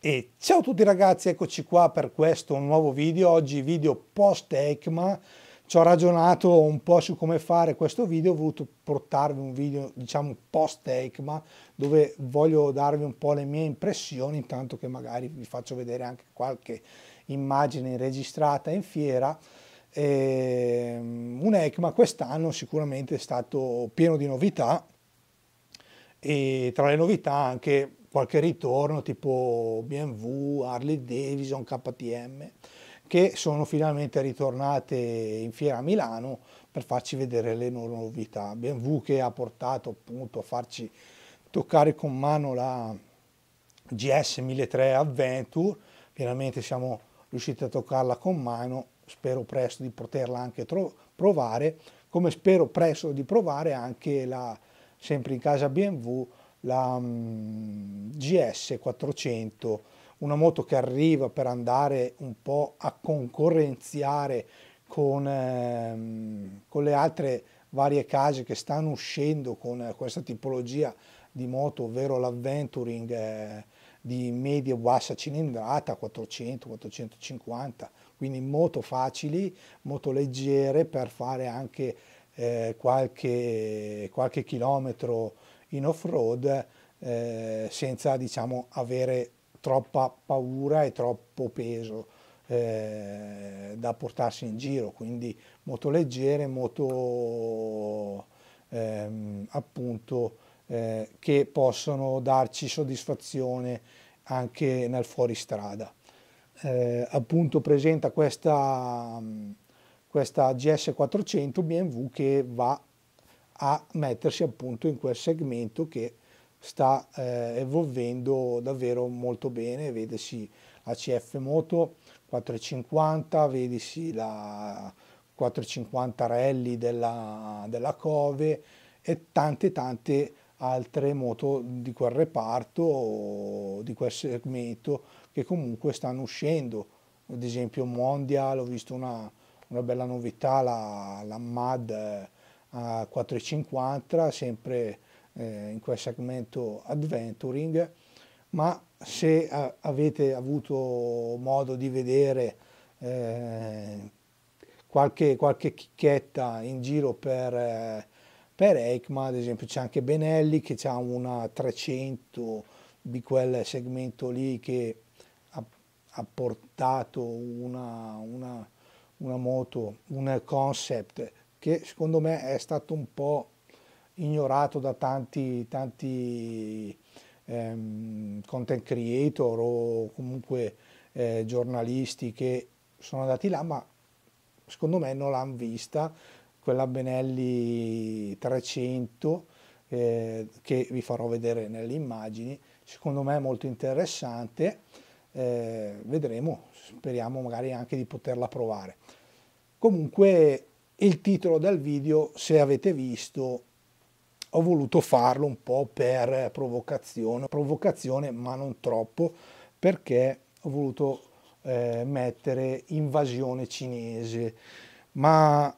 E ciao a tutti ragazzi, eccoci qua per questo nuovo video, oggi video post ECMA, ci ho ragionato un po' su come fare questo video, ho voluto portarvi un video diciamo post ECMA dove voglio darvi un po' le mie impressioni, intanto che magari vi faccio vedere anche qualche immagine registrata in fiera. E, ehm, un ECMA quest'anno sicuramente è stato pieno di novità e tra le novità anche qualche ritorno tipo BMW, Harley Davidson, KTM, che sono finalmente ritornate in fiera a Milano per farci vedere le loro novità. BMW che ha portato appunto a farci toccare con mano la GS 1003 Adventure, finalmente siamo riusciti a toccarla con mano, spero presto di poterla anche provare, come spero presto di provare anche la, sempre in casa BMW, la mm, GS400, una moto che arriva per andare un po' a concorrenziare con, ehm, con le altre varie case che stanno uscendo con eh, questa tipologia di moto, ovvero l'Adventuring eh, di media-bassa cilindrata, 400-450, quindi moto facili, moto leggere per fare anche eh, qualche, qualche chilometro in off-road eh, senza diciamo, avere troppa paura e troppo peso eh, da portarsi in giro, quindi moto leggere, moto ehm, appunto eh, che possono darci soddisfazione anche nel fuoristrada. Eh, appunto presenta questa, questa GS400 BMW che va a mettersi appunto in quel segmento che sta eh, evolvendo davvero molto bene, vedesi la CF Moto 450, vedesi la 450 Rally della, della Cove e tante tante altre moto di quel reparto, di quel segmento che comunque stanno uscendo, ad esempio Mondial, ho visto una, una bella novità, la, la MAD eh, a 4,50 sempre eh, in quel segmento adventuring ma se a, eh, avete avuto modo di vedere eh, qualche, qualche chicchetta in giro per, eh, per EICMA, ad esempio c'è anche Benelli che ha una 300 di quel segmento lì che ha, ha portato una, una, una moto, un concept che secondo me è stato un po' ignorato da tanti, tanti ehm, content creator o comunque eh, giornalisti che sono andati là, ma secondo me non l'hanno vista quella Benelli 300 eh, che vi farò vedere nelle immagini, secondo me è molto interessante, eh, vedremo, speriamo magari anche di poterla provare. Comunque il titolo del video, se avete visto, ho voluto farlo un po' per provocazione, provocazione ma non troppo, perché ho voluto eh, mettere invasione cinese, ma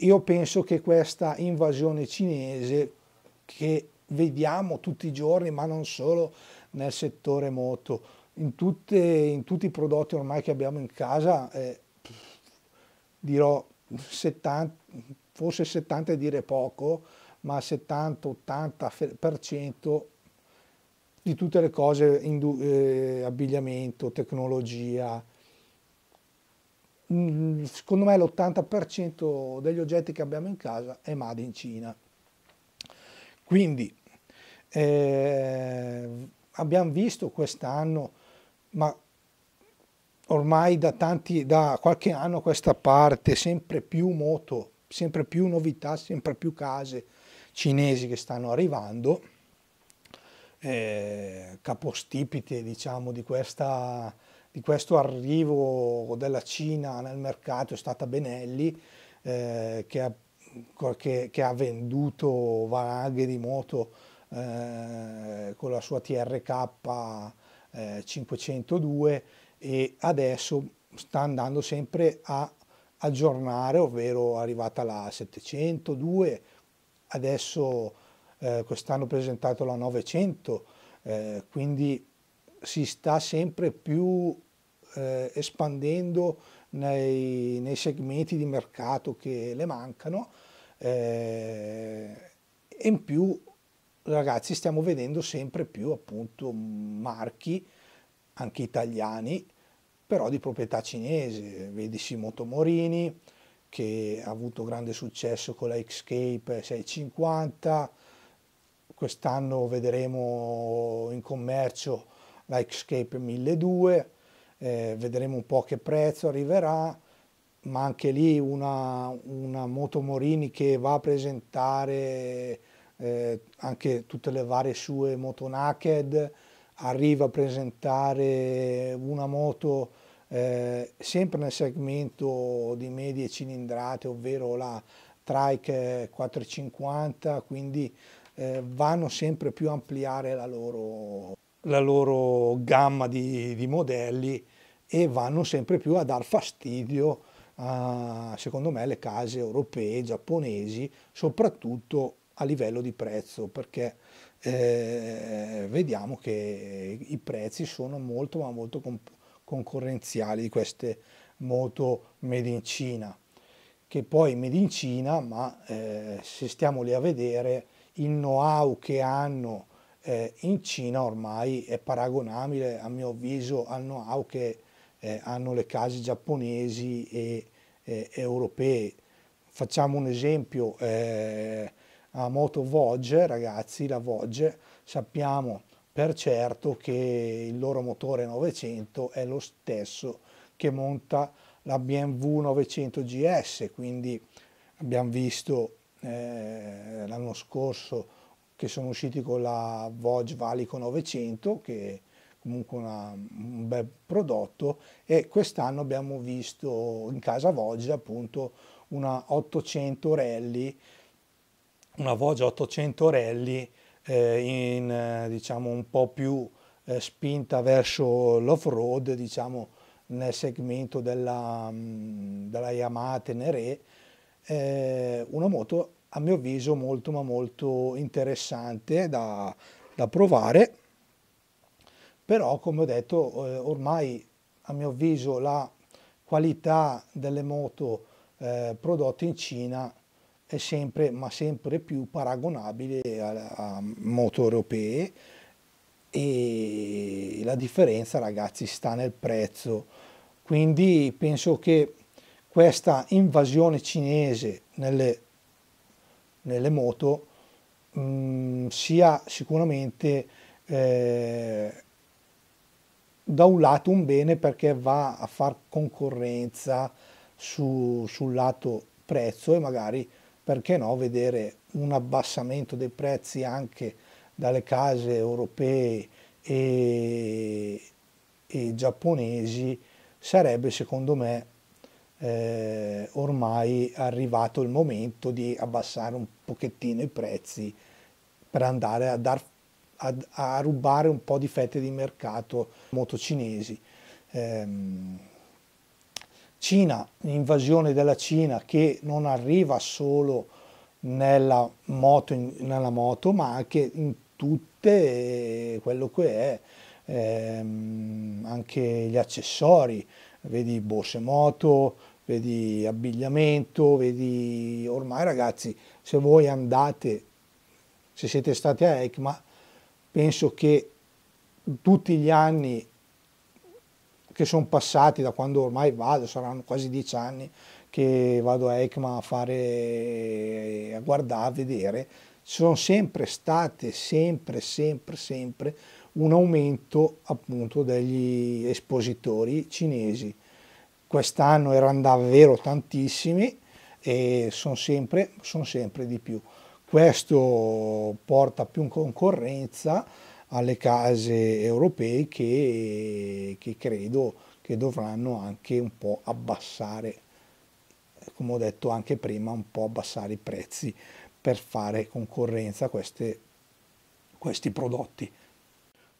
io penso che questa invasione cinese che vediamo tutti i giorni, ma non solo nel settore moto, in, tutte, in tutti i prodotti ormai che abbiamo in casa, eh, dirò 70, forse 70 è dire poco, ma 70-80% di tutte le cose, eh, abbigliamento, tecnologia. Mm, mm, secondo me l'80% degli oggetti che abbiamo in casa è made in Cina. Quindi eh, abbiamo visto quest'anno, ma ormai da, tanti, da qualche anno a questa parte sempre più moto, sempre più novità, sempre più case cinesi che stanno arrivando, eh, capostipite diciamo, di, questa, di, questo arrivo della Cina nel mercato è stata Benelli eh, che, ha, che, che, ha, venduto valanghe di moto eh, con la sua TRK 502 eh, e adesso sta andando sempre a aggiornare, ovvero è arrivata la 702, adesso eh, quest'anno ho presentato la 900, eh, quindi si sta sempre più eh, espandendo nei, nei, segmenti di mercato che le mancano eh, e in più ragazzi stiamo vedendo sempre più appunto marchi anche italiani però di proprietà cinese, vedi Simoto Morini che ha avuto grande successo con la Xscape 650, quest'anno vedremo in commercio la Xscape 1200, eh, vedremo un po' che prezzo arriverà, ma anche lì una, una Moto Morini che va a presentare eh, anche tutte le varie sue moto naked, arriva a presentare una moto eh, sempre nel segmento di medie cilindrate, ovvero la Trike 450, quindi eh, vanno sempre più a ampliare la loro, la loro gamma di, di, modelli e vanno sempre più a dar fastidio a, secondo me, alle case europee, giapponesi, soprattutto a livello di prezzo, perché eh, vediamo che i prezzi sono molto ma molto concorrenziali di queste moto made in Cina che poi made in Cina ma eh, se stiamo lì a vedere il know-how che hanno eh, in Cina ormai è paragonabile a mio avviso al know-how che eh, hanno le case giapponesi e eh, europee facciamo un esempio eh, a Moto Vosge, ragazzi, la Vosge, sappiamo per certo che il loro motore 900 è lo stesso che monta la BMW 900 GS, quindi abbiamo visto eh, l'anno scorso che sono usciti con la Vosge Valico 900, che comunque una, un bel prodotto e quest'anno abbiamo visto in casa Voggia appunto una 800 Rally una Vogia 800 Rally eh, in, eh, diciamo, un po' più eh, spinta verso l'off-road, diciamo, nel segmento della, mm, della Yamaha Tenere, eh, una moto a mio avviso molto ma molto interessante da, da provare, però come ho detto eh, ormai a mio avviso la qualità delle moto eh, prodotte in Cina è sempre, ma sempre più paragonabile a, a moto europee e la differenza ragazzi sta nel prezzo. Quindi penso che questa invasione cinese nelle, nelle moto mh, mm, sia sicuramente eh, da un lato un bene perché va a far concorrenza su, sul lato prezzo e magari perché no, vedere un abbassamento dei prezzi anche dalle case europee e, e giapponesi sarebbe secondo me eh, ormai arrivato il momento di abbassare un pochettino i prezzi per andare a, dar, a, a rubare un po' di fette di mercato motocinesi. Eh, Cina, l'invasione della Cina che non arriva solo nella moto, nella moto ma anche in tutte eh, quello che è ehm, anche gli accessori, vedi borse moto, vedi abbigliamento, vedi ormai ragazzi se voi andate, se siete stati a ECMA, penso che tutti gli anni che sono passati da quando ormai vado, saranno quasi dieci anni che vado a ECMA a fare, a guardare, a vedere, sono sempre state, sempre, sempre, sempre un aumento appunto degli espositori cinesi. Quest'anno erano davvero tantissimi e sono sempre, sono sempre di più. Questo porta più concorrenza, alle case europee che, che credo che dovranno anche un po' abbassare, come ho detto anche prima, un po' abbassare i prezzi per fare concorrenza a queste, questi prodotti.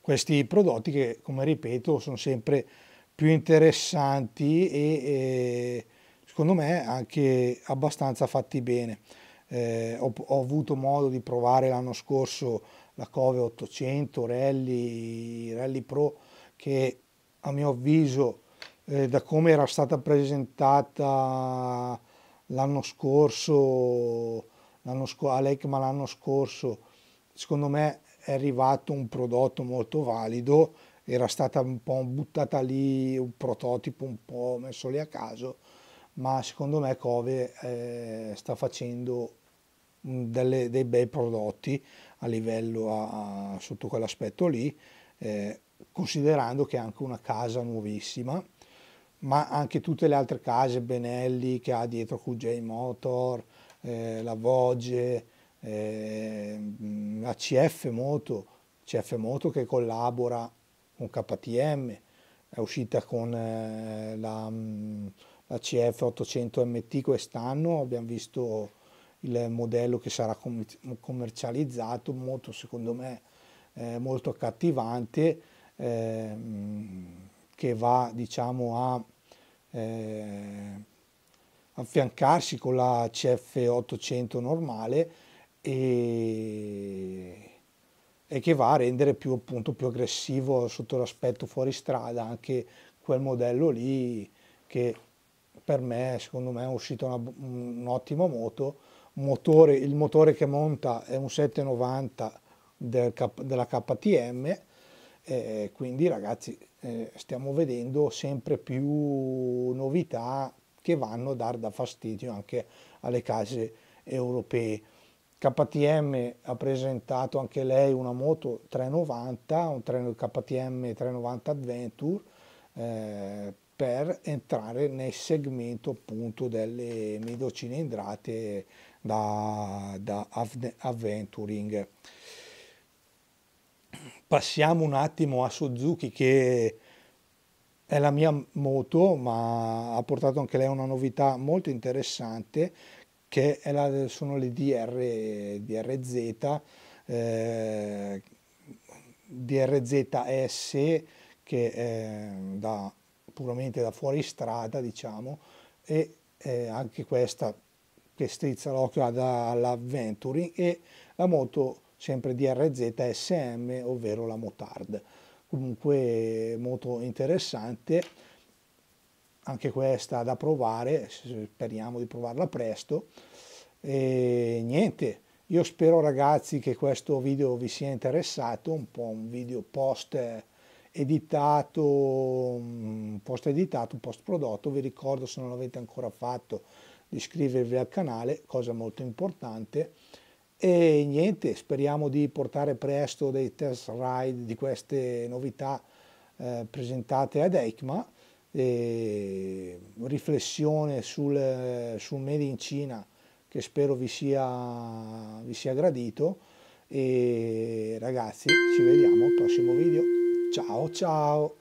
Questi prodotti che, come ripeto, sono sempre più interessanti e, e secondo me anche abbastanza fatti bene. Eh, ho, ho avuto modo di provare l'anno scorso la Cove 800, Rally, Rally Pro, che a mio avviso eh, da come era stata presentata l'anno scorso, sco a Lakeman l'anno scorso, secondo me è arrivato un prodotto molto valido, era stata un po' buttata lì, un prototipo un po' messo lì a caso, ma secondo me Cove eh, sta facendo delle, dei bei prodotti a livello a, a, sotto quell'aspetto lì, eh, considerando che è anche una casa nuovissima, ma anche tutte le altre case, Benelli che ha dietro QJ Motor, eh, la Voge, eh, la CF Moto, CF Moto che collabora con KTM, è uscita con eh, la, mm, la CF 800 MT quest'anno, abbiamo visto il modello che sarà commercializzato, molto secondo me eh, molto accattivante, eh, che va diciamo a eh, affiancarsi con la CF800 normale e, e, che va a rendere più, appunto, più aggressivo sotto l'aspetto fuoristrada anche quel modello lì che per me secondo me è uscita un'ottima moto motore, il motore che monta è un 790 del, della KTM, eh, quindi ragazzi eh, stiamo vedendo sempre più novità che vanno a dar da fastidio anche alle case europee. KTM ha presentato anche lei una moto 390, un treno KTM 390 Adventure, eh, per entrare nel segmento appunto delle medicine indrate da, da Adventuring. Passiamo un attimo a Suzuki che è la mia moto ma ha portato anche lei una novità molto interessante che la, sono le DR, DRZ, eh, DRZS che è da puramente da fuoristrada, diciamo, e eh, anche questa che strizza l'occhio all'Adventuring e la moto sempre DRZ SM, ovvero la Motard. Comunque molto interessante, anche questa da provare, speriamo di provarla presto. E niente, io spero ragazzi che questo video vi sia interessato, un po' un video post editato, mm, post editato, post prodotto, vi ricordo se non l'avete ancora fatto di iscrivervi al canale, cosa molto importante e niente, speriamo di portare presto dei test ride di queste novità eh, presentate ad EICMA e riflessione sul, sul Made in Cina che spero vi sia, vi sia gradito e ragazzi ci vediamo al prossimo video Ciao ciao!